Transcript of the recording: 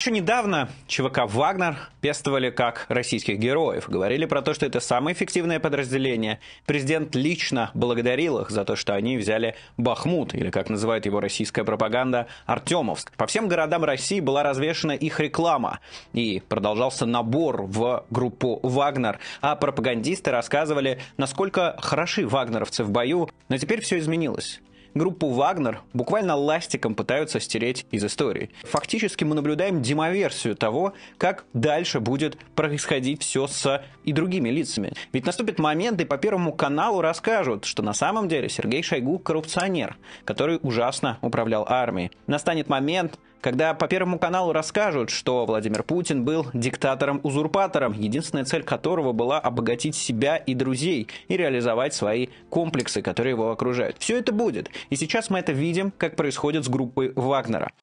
Еще недавно ЧВК «Вагнер» пестовали как российских героев. Говорили про то, что это самое эффективное подразделение. Президент лично благодарил их за то, что они взяли Бахмут, или, как называет его российская пропаганда, Артемовск. По всем городам России была развешена их реклама, и продолжался набор в группу «Вагнер», а пропагандисты рассказывали, насколько хороши вагнеровцы в бою. Но теперь все изменилось. Группу «Вагнер» буквально ластиком пытаются стереть из истории. Фактически мы наблюдаем демоверсию того, как дальше будет происходить все с и другими лицами. Ведь наступит момент, и по Первому каналу расскажут, что на самом деле Сергей Шойгу коррупционер, который ужасно управлял армией. Настанет момент, когда по Первому каналу расскажут, что Владимир Путин был диктатором-узурпатором, единственная цель которого была обогатить себя и друзей и реализовать свои комплексы, которые его окружают. Все это будет. И сейчас мы это видим, как происходит с группой Вагнера.